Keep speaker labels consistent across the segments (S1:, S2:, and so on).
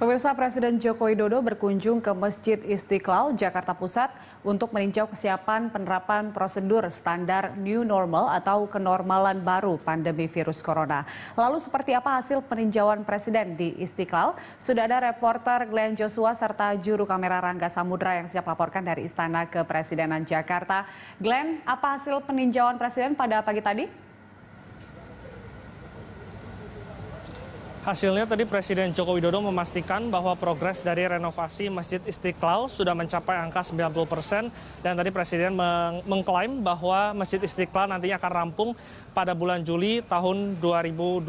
S1: Pemirsa Presiden Joko Widodo berkunjung ke Masjid Istiqlal, Jakarta Pusat untuk meninjau kesiapan penerapan prosedur standar new normal atau kenormalan baru pandemi virus corona. Lalu seperti apa hasil peninjauan Presiden di Istiqlal? Sudah ada reporter Glenn Joshua serta juru kamera Rangga Samudra yang siap laporkan dari Istana Kepresidenan Jakarta. Glenn, apa hasil peninjauan Presiden pada pagi tadi?
S2: Hasilnya tadi Presiden Joko Widodo memastikan bahwa progres dari renovasi Masjid Istiqlal sudah mencapai angka 90 persen dan tadi Presiden meng mengklaim bahwa Masjid Istiqlal nantinya akan rampung pada bulan Juli tahun 2020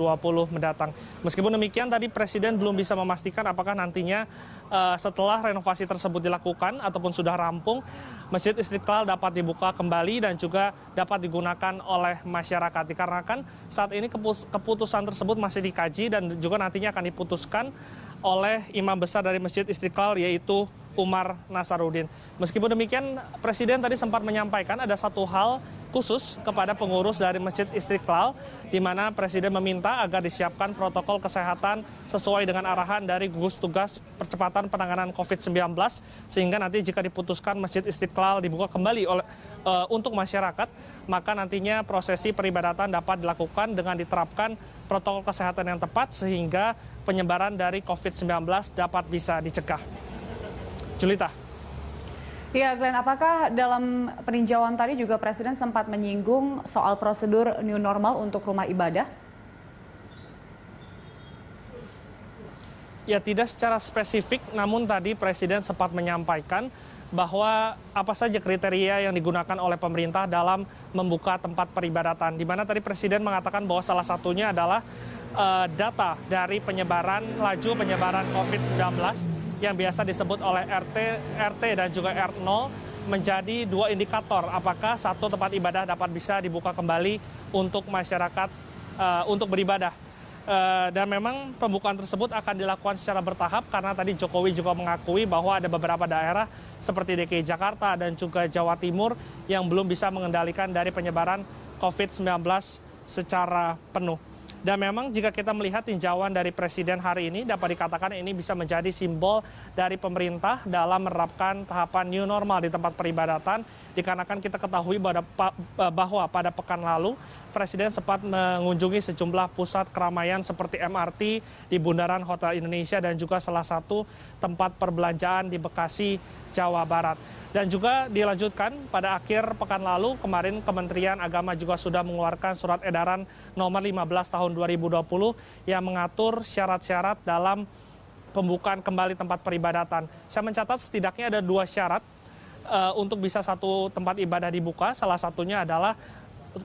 S2: mendatang. Meskipun demikian tadi Presiden belum bisa memastikan apakah nantinya uh, setelah renovasi tersebut dilakukan ataupun sudah rampung Masjid Istiqlal dapat dibuka kembali dan juga dapat digunakan oleh masyarakat dikarenakan saat ini keputusan tersebut masih dikaji dan juga nantinya akan diputuskan oleh imam besar dari Masjid Istiqlal yaitu Umar Nasaruddin. Meskipun demikian, Presiden tadi sempat menyampaikan ada satu hal khusus kepada pengurus dari Masjid Istiqlal di mana Presiden meminta agar disiapkan protokol kesehatan sesuai dengan arahan dari gugus tugas percepatan penanganan COVID-19 sehingga nanti jika diputuskan Masjid Istiqlal dibuka kembali oleh e, untuk masyarakat maka nantinya prosesi peribadatan dapat dilakukan dengan diterapkan protokol kesehatan yang tepat sehingga penyebaran dari COVID-19 dapat bisa dicegah. Julita.
S1: Ya Glenn, apakah dalam peninjauan tadi juga Presiden sempat menyinggung soal prosedur new normal untuk rumah ibadah?
S2: Ya tidak secara spesifik, namun tadi Presiden sempat menyampaikan bahwa apa saja kriteria yang digunakan oleh pemerintah dalam membuka tempat peribadatan. Di mana tadi Presiden mengatakan bahwa salah satunya adalah uh, data dari penyebaran laju penyebaran COVID-19 yang biasa disebut oleh RT, RT dan juga R0 menjadi dua indikator apakah satu tempat ibadah dapat bisa dibuka kembali untuk masyarakat uh, untuk beribadah. Uh, dan memang pembukaan tersebut akan dilakukan secara bertahap karena tadi Jokowi juga mengakui bahwa ada beberapa daerah seperti DKI Jakarta dan juga Jawa Timur yang belum bisa mengendalikan dari penyebaran COVID-19 secara penuh. Dan memang jika kita melihat tinjauan dari Presiden hari ini dapat dikatakan ini bisa menjadi simbol dari pemerintah dalam menerapkan tahapan new normal di tempat peribadatan dikarenakan kita ketahui eh, bahwa pada pekan lalu Presiden sempat mengunjungi sejumlah pusat keramaian seperti MRT di Bundaran Hotel Indonesia dan juga salah satu tempat perbelanjaan di Bekasi, Jawa Barat. Dan juga dilanjutkan pada akhir pekan lalu kemarin Kementerian Agama juga sudah mengeluarkan surat edaran nomor 15 tahun tahun 2020 yang mengatur syarat-syarat dalam pembukaan kembali tempat peribadatan. Saya mencatat setidaknya ada dua syarat uh, untuk bisa satu tempat ibadah dibuka. Salah satunya adalah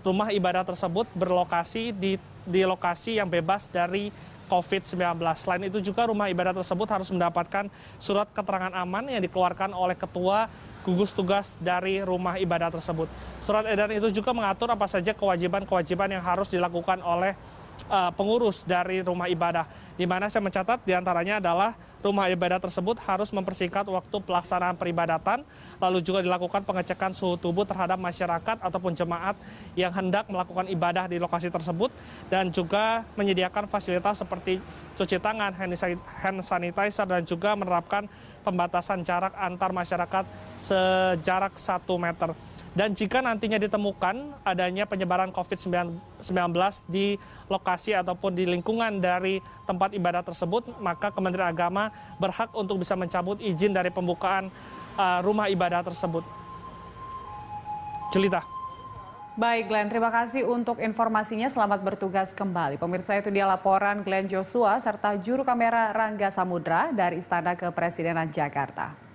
S2: rumah ibadah tersebut berlokasi di, di lokasi yang bebas dari COVID-19. Selain itu juga rumah ibadah tersebut harus mendapatkan surat keterangan aman yang dikeluarkan oleh ketua gugus tugas dari rumah ibadah tersebut. Surat edaran itu juga mengatur apa saja kewajiban-kewajiban yang harus dilakukan oleh Eh, pengurus dari rumah ibadah. Di mana saya mencatat diantaranya adalah rumah ibadah tersebut harus mempersingkat waktu pelaksanaan peribadatan, lalu juga dilakukan pengecekan suhu tubuh terhadap masyarakat ataupun jemaat yang hendak melakukan ibadah di lokasi tersebut, dan juga menyediakan fasilitas seperti cuci tangan, hand sanitizer, dan juga menerapkan pembatasan jarak antar masyarakat sejarak 1 meter. Dan jika nantinya ditemukan adanya penyebaran COVID-19 di lokasi ataupun di lingkungan dari tempat ibadah tersebut, maka Kementerian Agama berhak untuk bisa mencabut izin dari pembukaan uh, rumah ibadah tersebut. Celita.
S1: Baik Glenn, terima kasih untuk informasinya. Selamat bertugas kembali. Pemirsa itu dia laporan Glenn Joshua serta juru kamera Rangga Samudra dari Istana Kepresidenan Jakarta.